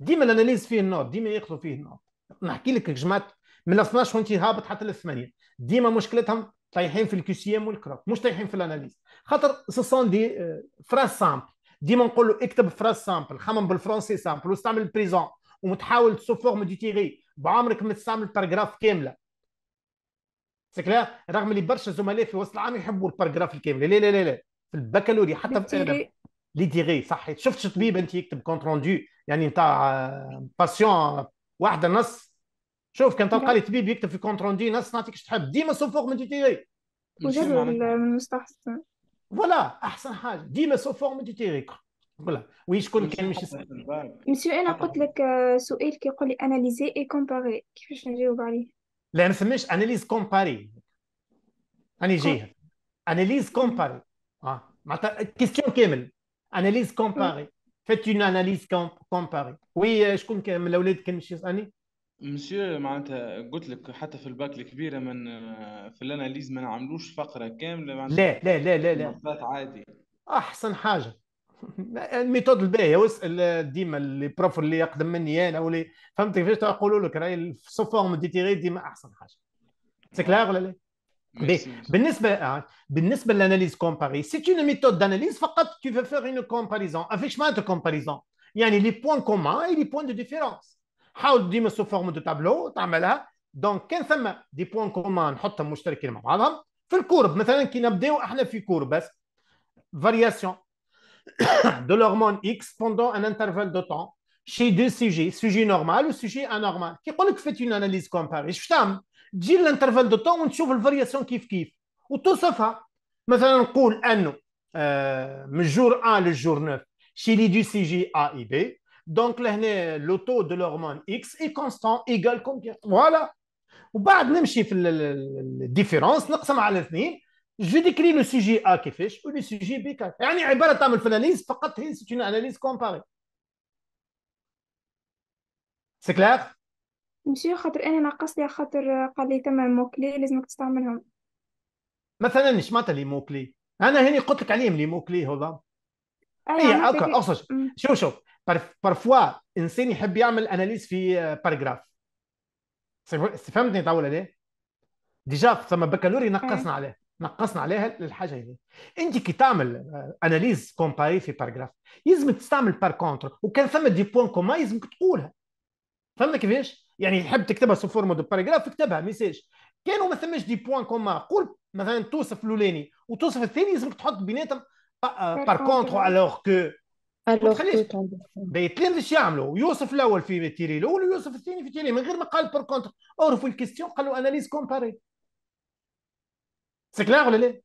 ديما الاناليز فيه النوت ديما ياخذوا فيه النوت نحكي لك جمعت من 12 وانت هابط حتى للثمانيه ديما مشكلتهم طايحين في ام والكروب مش طايحين في الاناليز خاطر سوسون دي فراس سامبل ديما نقول له اكتب فراس سامبل خمم بالفرنسي سامبل واستعمل بريزون ومتحاول سو فورم دي تيغي بعمرك ما تستعمل باراجراف كامله سكلا رغم اللي برشا زملاء في وسط العام يحبوا الباراجراف الكامله لا لا لا لا في البكالوريا حتى في لي ديغي صح شفت طبيب انت يكتب كونت روندو يعني نتاع باسيون واحده نص شوف كان تلقى لي طبيب يكتب في كونت روندو نص نعطيك تحب ديما فورم من تيتيري من المستحسن فوالا احسن حاجه ديما سو فورم دي تيغي فوالا وي شكون كان مش مسيو انا قلت لك آه، سؤال كيقول لي اناليزي اي كومباري كيفاش نجاوب عليه لا ما فماش اناليز كومباري راني جايه اناليز كومباري اه معناتها كيستيون كامل اناليز كومباري فات اون اناليز كومباري وي شكون كان من الاولاد كان شي يسالني مسيو معناتها قلت لك حتى في الباك الكبيره من آه، في الاناليز ما نعملوش فقره كامله لا لا لا لا لا عادي احسن حاجه الميثود الباهيه واسال آه، ديما اللي بروف اللي يقدم مني انا واللي فهمت كيفاش تقولوا لك راهي سو فورم ديتيري ديما احسن حاجه سي كلاغ آه. ولا لا؟ بالنسبه آه، بالنسبه للاناليز كومباري سي اون ميثود داناليز فقط tu veux faire une comparaison affichement de comparaison يعني لي بوين كومان اي لي بوين دو ديفيرونس حاول ديما سو فورم دو تابلو تعملها دونك كان ثم دي بوين كومان نحطهم مشتركين مع بعضهم في الكورب مثلا كي نبداو احنا في كورب بس فارياسيون دو اكس بوندون ان انترفال دو de شي دو deux سوجي نورمال normal ou sujet anormal. Qui connaît فيت اون اناليز كومباري Je تجي لانترفال دو طون ونشوف الفارياسيون كيف كيف وتوصفها مثلا نقول انه آه، من جور ا للجور 9 سي جي ا اي بي دونك لهنا لو تو دو l'hormone اكس اي كونستون ايغال كومبيان فوالا وبعد نمشي في الديفيرونس نقسم على اثنين جو ديكري لو سي جي ا كيفاش ولو سي جي بي كيف يعني عباره تعمل في الاناليز فقط هي سي اناليز كومباري سي كلير ماشي خاطر انا ناقص لي خاطر قال لي تمام موكلي لازمك تستعملهم مثلا مش ما لي موكلي انا هاني قلت لك عليهم لي موكلي هذا اي أيوة، إيه، اوكي اقصد شوف شوف بارفوا انسان يحب يعمل اناليز في باراجراف فهمتني توا ولا ديجا ثم بكالوري نقصنا عليه نقصنا عليها للحاجه هذه انت كي تعمل اناليز كومباري في باراجراف لازم تستعمل بار كونتر وكان ثم دي بوان كوما يلزمك تقولها فهمت كيفاش؟ يعني حب تكتبها سو فورم دو باراجراف اكتبها ميساج كانوا ما ثماش دي بوان كوما قول مثلا توصف الاولاني وتوصف الثاني لازمك تحط بيناتهم بار كونتر الوغ كو تخليش بيتلين باش يعملوا يوصف الاول في تيري الاول ويوصف الثاني في تيري من غير ما قال بار كونتر اعرفوا الكيستيون قالوا اناليز كومباري سي كلاغ ولا لا؟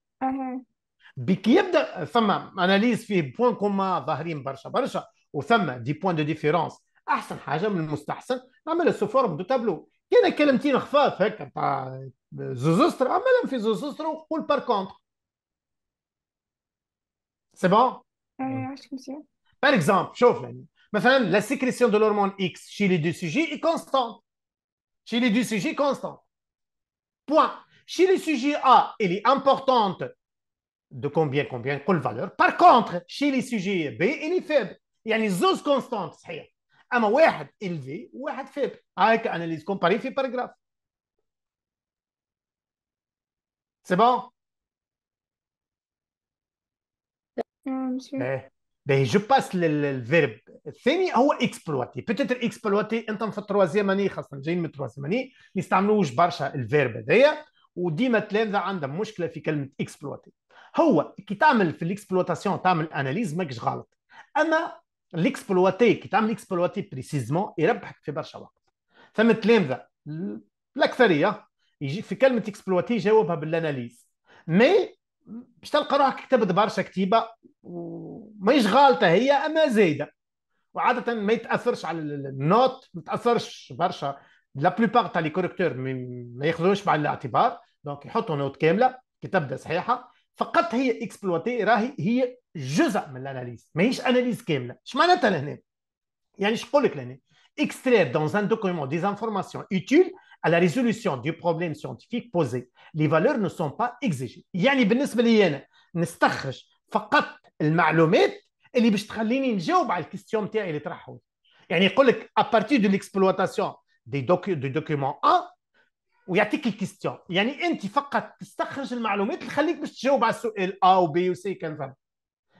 بكي يبدا ثم اناليز فيه بوان كوما ظاهرين برشا برشا وثم دي بوان دو ديفيرونس sous forme de tableau. par C'est bon? Par exemple, la sécrétion de l'hormone X chez les deux sujets est constante. Chez les deux sujets, constante. Point. Chez les sujets A, elle est importante de combien, combien, quelle valeur. Par contre, chez les sujets B, elle est faible. Il y a une os constantes. اما واحد الفي وواحد فيب هاك اناليز كومباري في باراجراف سي بون باهي جو باس للفيرب الثاني هو اكسبلواتي بيتيتر اكسبلواتي انت في التروازيام اني خاصه جايين من التروازيام اني ما يستعملوش برشا الفيرب هذايا وديما التلامذه عندها مشكله في كلمه اكسبلواتي هو كي تعمل في الاكسبلواتاسيون تعمل اناليز ماكش غلط اما ليكسبلواتي كي تعمل ليكسبلواتي بريسيزمون يربحك في برشا وقت ثم تلامذه الاكثريه يجي في كلمه اكسبلواتي يجاوبها بالاناليز مي باش تلقى روحك كتبت برشا كتيبه وماهيش غالطه هي اما زايده وعاده ما يتاثرش على النوت ما يتاثرش برشا لا بلوبار تاع لي كوركتور ما ياخذوش بعين الاعتبار دونك يحطوا نوت كامله كتبدا صحيحه فقط هي اكسبلواتي راهي هي جزء من الاناليز ماهيش اناليز كامله اش معناتها لهنا يعني اش extraire dans un document des informations utiles à la résolution du problème scientifique posé. Les valeurs ne sont pas exigées. يعني بالنسبة لي نستخرج فقط المعلومات اللي باش تخليني نجاوب على à partir de l'exploitation des du document A ويعطيك الكيستيون يعني A و B C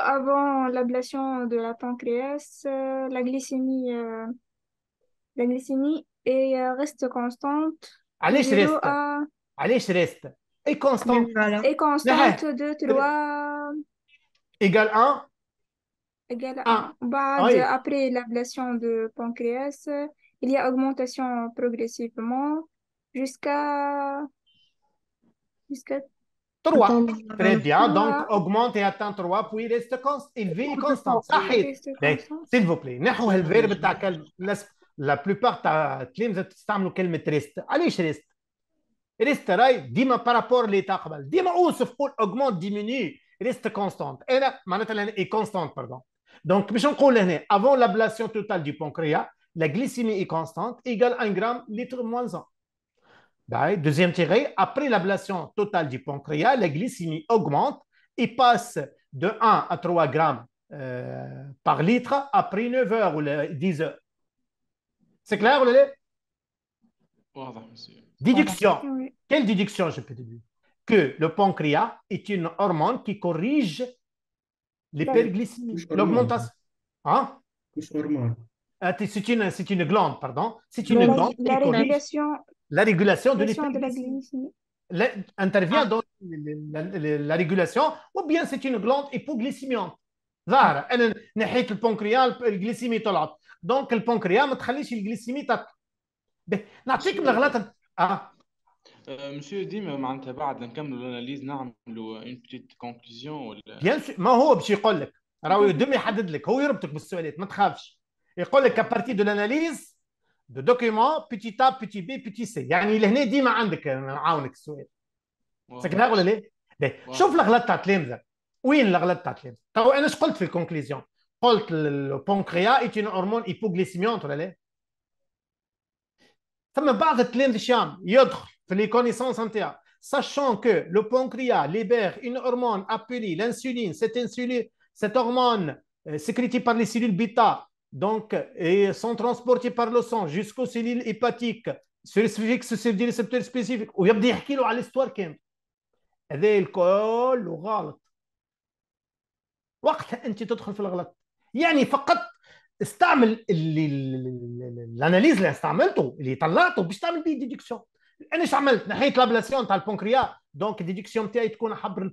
Avant l'ablation de la pancréas, euh, la glycémie, euh, la glycémie est, euh, reste constante. Allez, je reste. Allez, je reste. Et constante. Et constante de 3. Égale 1. Égale 1. Après l'ablation de pancréas, il y a augmentation progressivement jusqu'à. Jusqu'à Trois. très bien donc augmente et atteint trois, puis reste constant il vit constant ben, s'il vous plaît نحو هالفيرب تاع la plupart Allez, clims reste. كلمه ريست Allez, ريست ريست راي ديما l'état لي Dis-moi ديما اوصف قول augmente diminue reste constant انا معناتها Elle est constante, pardon donc باش نقول هنا avant l'ablation totale du pancréas la glycémie est constante égale 1 g litre moins 1 bah, deuxième tiré après l'ablation totale du pancréas, la glycémie augmente et passe de 1 à 3 grammes euh, par litre après 9 heures ou 10 heures. C'est clair, Lélé Déduction. Quelle déduction, je peux dire Que le pancréas est une hormone qui corrige l'hyperglycémie, l'augmentation. Hein? Ah, c'est une, glande, pardon. C'est une glande. La régulation, la régulation de l'hypoglycémie intervient dans la, régulation ou bien c'est une glande hypoglycémiante. ظاهر انا ناحيه البنكريا الجليسيمي طلعت دونك البنكريا ما تخليش الجليسيمي نعطيك من اه مسيو ديما معناتها بعد نكملوا الاناليز نعملوا اون بتيت كونكلوزيون ولا ما هو باش يقول لك راهو يدم يحدد لك هو يربطك بالسؤالات ما تخافش يقول لك partie de l'analyse. Le document petit a, petit b, petit c. Il y a des mots qui sont en train de se dire. C'est ce que je veux dire. Sauf la réalité. Oui, la réalité. Je vais vous donner une conclusion. Le pancréas est une hormone hypoglycémique. ça me parle de une Il y a d'autres connaissances en terre. Sachant que le pancréas libère une hormone appelée l'insuline. Cette hormone euh, sécrétée par les cellules bêta donc, ils sont transportés par le sang jusqu'aux cellules hépatiques, sur les des récepteurs spécifiques, ويبدا يحكي de على الستوار كامل de انت تدخل في الغلط يعني فقط استعمل اللي اللي طلعته باش تعمل انا نحيت لابلاسيون تاع دونك تاعي تكون حبر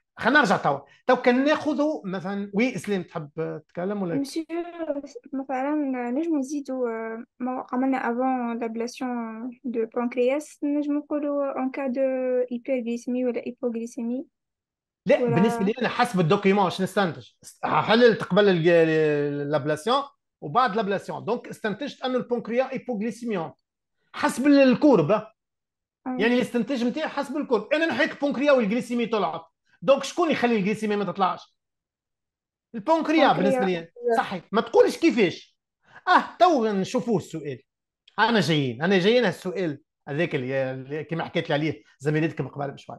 خلينا نرجع توا تو كان ناخذوا مثلا وي اسلام تحب تتكلم ولا مثلا نجم نزيدوا ما عملنا افون لابلاسيون دو بانكرياس نجم نقولوا ان كا دو هيبرغليسيمي ولا هيبوغليسيمي لا ولا... بالنسبه لي انا حسب الدوكيمون شنو نستنتج حللت قبل لابلاسيون وبعد لابلاسيون دونك استنتجت انه البنكريا هيبوغليسيميون حسب الكوربه آه. يعني الاستنتاج نتاعي حسب الكورب انا نحيك بونكريا والجليسيمي طلعت دونك شكون يخلي الجليسيميا ما تطلعش البونكريا بالنسبه لي صحي ما تقولش كيفاش اه تو نشوفوا السؤال انا جايين انا جايين السؤال هذاك اللي كما حكيت لي عليه زميلتك من قبل بشوي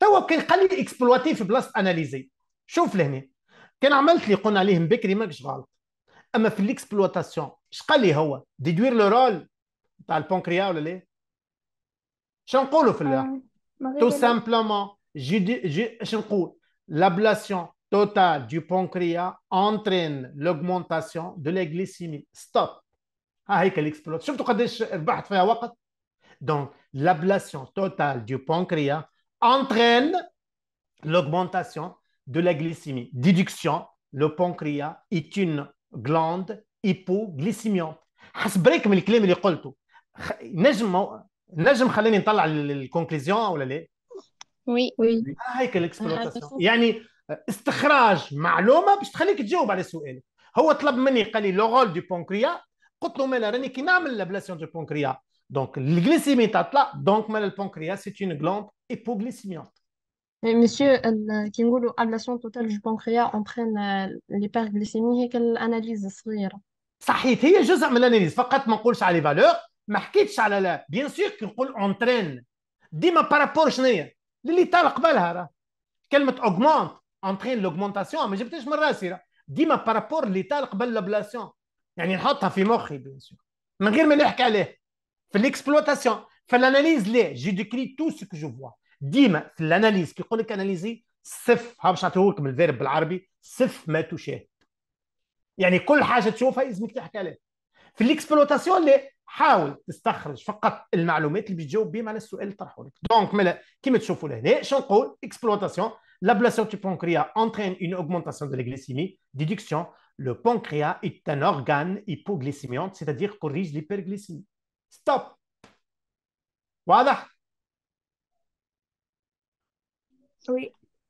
تو كان قال لي اكسبلواتي في بلاصه اناليزي شوف لهنا كان عملت لي قلنا عليه من بكري ماكش غلط اما في الاكسبلواتاسيون اش قال لي هو ديدوير لو رول تاع البونكريا ولا لا شنو نقولوا في تو سامبلومون آه، Je l'ablation totale du pancréas entraîne l'augmentation de la glycémie. Stop. Ah, l'exploit euh, donc l'ablation totale du pancréas entraîne l'augmentation de la glycémie. Déduction, le pancréas est une glande hypoglycémiante. حسب رأيك que الكلام اللي نجم نجم نطلع وي وي آه، هيك الاكسبلوتاسيون يعني آه، استخراج معلومه باش تخليك تجاوب على سؤالك هو طلب مني قال لي لو رول دو بونكريا قلت له مالا راني كي نعمل لابلاسيون دو بونكريا دونك الجليسيمي تطلع دونك مالا البونكريا سي اون غلاند ايبوغليسيميونت Monsieur, euh, qui nous dit l'ablation totale du mm. pancréas, on prend euh, l'hyperglycémie et l'analyse صغيرة. صحيت هي جزء من الاناليز فقط ما نقولش على لي فالور ما حكيتش على لا بيان سور كي نقول اونترين ديما بارابور شنو هي للي طال قبلها راه كلمه اوغمونت اونترين لوغمونتاسيون ما جبتهاش من راسي راه ديما بارابور اللي قبل لابلاسيون يعني نحطها في مخي بيان سور من غير ما نحكي عليه في ليكسبلوتاسيون في الاناليز ليه جي ديكري تو سو كو جو فوا ديما في الاناليز كي يقول لك اناليزي صف ها باش نعطيه لكم الفيرب بالعربي صف ما تشاهد يعني كل حاجه تشوفها لازمك تحكي عليها في الاكسبلوتاسيون اللي حاول تستخرج فقط المعلومات اللي بتجاوب بهم على السؤال اللي طرحوا لك دونك ملا كيما تشوفوا لهنا شنو نقول اكسبلوتاسيون لابلاسيون تي بونكريا انترين اون اوغمونتاسيون دو ليغليسيمي ديدكسيون لو بونكريا ايت ان اورغان سي تادير كوريج ليبرغليسيمي ستوب واضح وي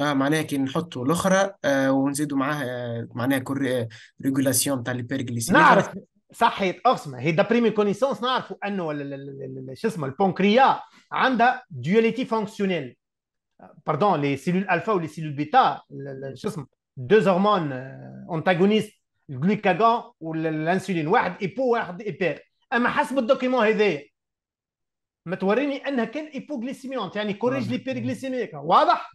اه معناها كي نحطوا الاخرى آه ونزيدوا معاها آه، معناها كل ريجولاسيون آه، تاع البيرغليسيمي نعرف صحيت اسمع هي دابري مي كونيسونس نعرفوا انه شو اسمه البونكريا عندها دواليتي فونكسيونيل باردون لي سيلول الفا ولي سيلول بيتا شو اسمه دوز هرمون انتاغونيست الجلوكاغون والانسولين واحد ايبو واحد ايبير اما حسب الدوكيمون هذايا ما توريني انها كان ايبوغليسيميون يعني كوريج لي بيريغليسيميك واضح؟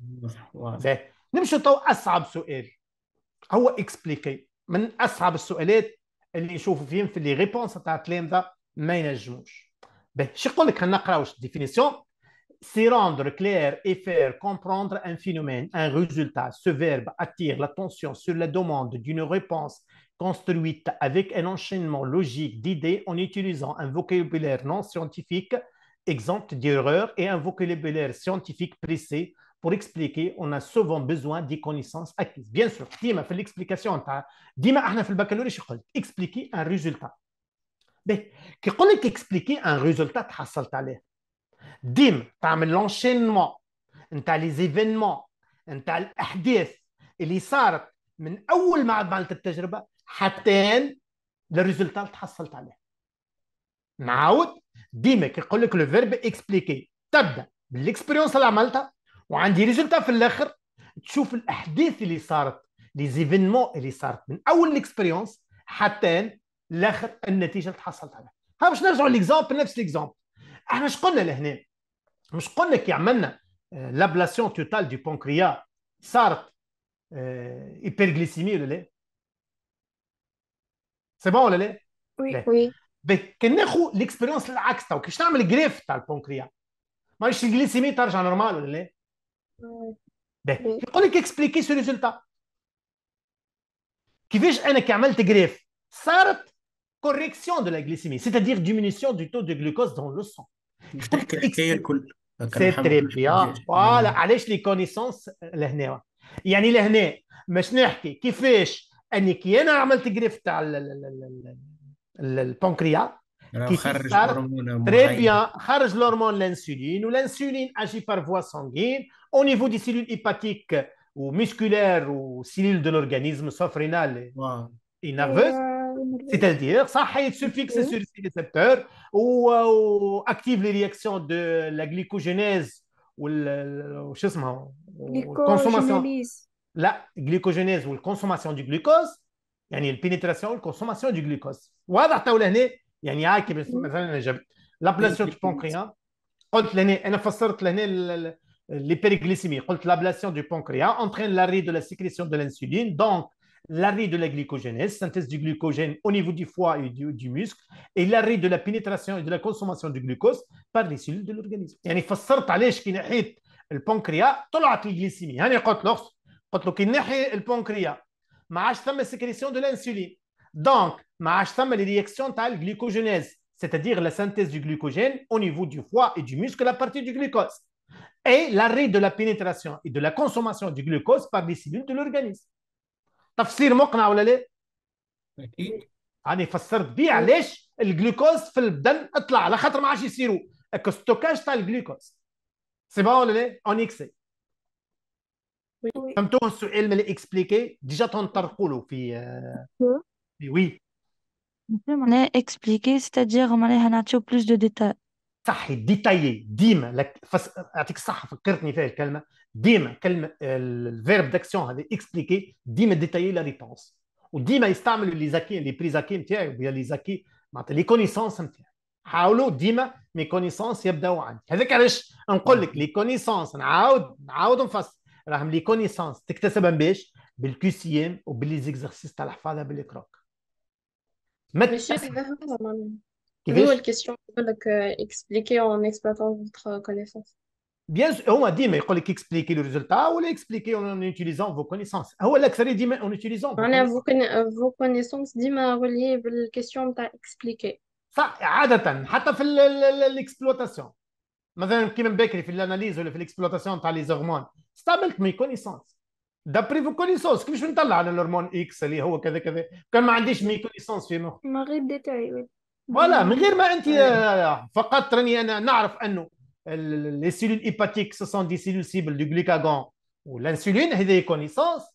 واضح نمشي تو اصعب سؤال هو اكسبليكي من اصعب السؤالات اللي نشوفوا فيهم في لي ريبونس تاع التلامذه ما ينجموش باهي شو يقول لك C'est rendre clair et faire comprendre un phénomène, un résultat. Ce verbe attire l'attention sur la demande d'une réponse construite avec un enchaînement logique d'idées en utilisant un vocabulaire non scientifique Exemple d'erreur et un vocabulaire scientifique précis pour expliquer, on a souvent besoin des connaissances acquises. Bien sûr, ديما fait l'explication hein, le baccalauréat, expliquer un résultat. mais كي est expliquer un résultat événements, عليه. ديما l'enchaînement لونشينمون les événements, نعاود ديما كيقول لك لو فيرب اكسبليكي تبدا بالاكسبيريونس اللي عملتها وعندي ريزلتا في الاخر تشوف الاحداث اللي صارت لي زيفينمون اللي صارت من اول الاكسبيريونس حتى الاخر النتيجه اللي تحصلت عليها ها باش نرجعوا ليكزامبل نفس ليكزامبل احنا اش قلنا لهنا مش قلنا كي عملنا لابلاسيون توتال دو بونكريا صارت ايبرغليسيمي آه، ولا لا سي بون ولا لا وي وي ناخذ ليكسبيريونس العكس تو كيش نعمل جريف تاع البونكريا معليش الجليسيمي ترجع نورمال ولا لا؟ يقول لك اكسبليكي سو ريزولتا كيفاش انا كي عملت جريف صارت كوريكسيون دو لا جليسيمي سيتادير ديمينيسيون دو تو دو جلوكوز دون لو سون الكل سي تري بيان فوالا علاش لي كونيسونس لهنا يعني لهنا مش نحكي كيفاش اني كي انا عملت جريف تاع pancréas qui très bien l'hormone l'insuline où l'insuline agit par voie sanguine au niveau des cellules hépatiques ou musculaires ou cellules de l'organisme sauf rénale et nerveuse c'est-à-dire ça se fixe sur les récepteurs euh, ou, active les réactions de la glycogénèse ou la consommation la glycogénèse ou la consommation du glucose il y a une pénétration et une consommation du glucose. Il y a une autre chose. L'ablation du pancréas, l'hyperglycémie, l'ablation du pancréas entraîne l'arrêt de la sécrétion de l'insuline, donc l'arrêt de la glycogénèse, synthèse du glycogène au niveau du foie et du muscle, et l'arrêt de la pénétration et de la consommation du glucose par les cellules de l'organisme. Il y a une autre chose qui est le pancréas, tout est Il y a une autre chose qui est le pancréas. ما عادش sécrétion de l'insuline. Donc, je ما عادش les لي de la glycogénèse, c'est-à-dire la synthèse du glycogène au niveau du foie et du muscle à partir du glucose, et l'arrêt de la pénétration et de la consommation du glucose par les cellules de l'organisme. Tafsir moqna ou lalé Ani fassar bi alèche, le glucose le bdan atla, la khatr ma'achi siru, et que stockage ta le glucose. C'est bon ou lalé On y est comme tu as expliqué, déjà ton tarcolo, euh, puis oui. Tu as expliqué, c'est-à-dire que a as plus de détails. Ça, il est détaillé. Dim, euh, le verbe d'action, il est expliqué, dime détaillé la réponse. Ou dim islam, il est pris à qui, il est pris à qui, il y a les acquis, il est connaissant, dim est bien. Haolo, dime, mes connaissances, il y a des années. Il y a des années, on connaît les connaissances. Les connaissances, t'es que tu es un bêche, tu es un cuisinier ou tu es un exercice de la fade, tu es un question que c'est une question en exploitant votre connaissance. Bien, on m'a dit, mais il faut qu'il le résultat ou l'explique en utilisant vos connaissances. Et on a dit, mais en utilisant... vos connaissances, euh, dites-moi, reliez la question, on t'a expliqué. Ça, Adatan, il a fait l'exploitation. Madame Kimbeck, il a l'analyse, ou a l'exploitation, on a hormones c'est à connaissances, connaissance d'après vos connaissances, comment on va voir l'hormone X c'est est comme ça, quand je n'a pas de connaissance c'est malgré le détail voilà, malgré que vous sachiez que les cellules hépatiques sont des cellules du glucagon ou de l'insuline c'est des connaissances.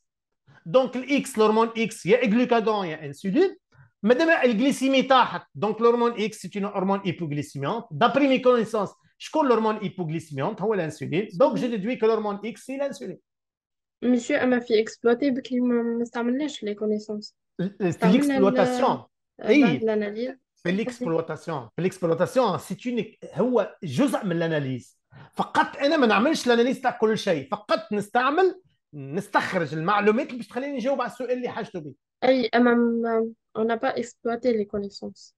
donc l'hormone X, il y a glucagon il y a l'insuline, mais dans la glycémie donc l'hormone X c'est une hormone hypoglycémante. d'après mes connaissances شكون الهرمون hypoglycémiante هو الانسولين دونك جي ديدوي كو الهرمون اكس سي الانسولين مسيو اما في اكسبلوتي بكلي ما استعملناش لي كونيسونس في ليكسبلوتاسيون اي في ليكسبلوتاسيون في ليكسبلوتاسيون سي تونيك هو جزء من الاناليز فقط انا ما نعملش الاناليز تاع كل شيء فقط نستعمل نستخرج المعلومات باش تخليني نجاوب على السؤال اللي حاجته به اي اما اون با اكسبلوتي لي كونيسونس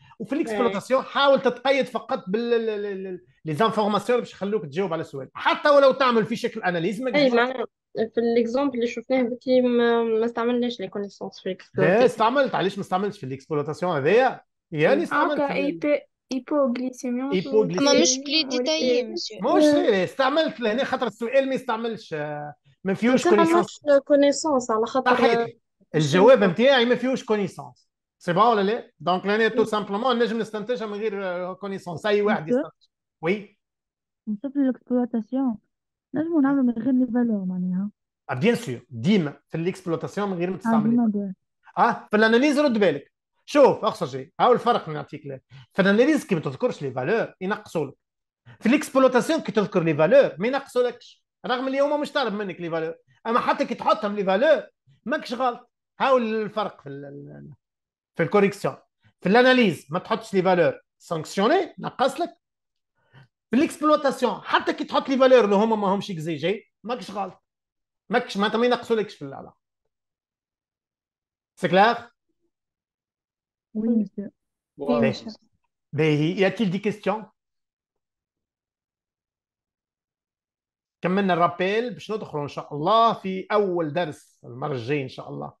وفي الاكسبلوطاسيون إيه. حاول تتقيد فقط لي زانفورماسيون باش يخلوك تجاوب على السؤال حتى ولو تعمل في شكل اناليز ما اي في الاكزومبل اللي شفناه بكي ما استعملناش لي كونيسونس في الاكسبلوتاسيون استعملت علاش ما استعملتش في الاكسبلوطاسيون هذايا يعني إيه. استعملت في ايبوغليسيميون ايبوغليسيميون مش بلي ديتاي مش استعملت لهنا خاطر السؤال ما يستعملش ما فيهوش كونيسونس كونيسونس على خاطر الجواب نتاعي ما فيهوش كونيسونس سي بون ولا لا؟ دونك انا تو سامبلومون نجم نستنتجها من غير كونيسونس اي واحد يستنتج وي نشوف الاكسبلوتاسيون نجمو نعملو من غير لي فالور معناها بيان سور ديما في الاكسبلوتاسيون من غير ما تستعمل اه في الاناليز رد بالك شوف ها هاو الفرق اللي نعطيك لك في الاناليز كي ما تذكرش لي فالور ينقصوا لك في الاكسبلوتاسيون كي تذكر لي فالور ما ينقصولكش رغم اللي هما مش طالب منك لي فالور اما حتى كي تحطهم لي فالور ماكش غلط هاو الفرق في في الكوريكسيون في الاناليز ما تحطش لي فالور سانكسيوني نقص لك في الاكسبلواتاسيون حتى كي تحط لي فالور اللي هما ماهمش اكزيجي ماكش غلط ماكش ما ينقصوا ينقصولكش في العلاقه سي كلار وي باهي y دي كيستيون كملنا الرابيل باش ندخلوا ان شاء الله في اول درس المره الجايه ان شاء الله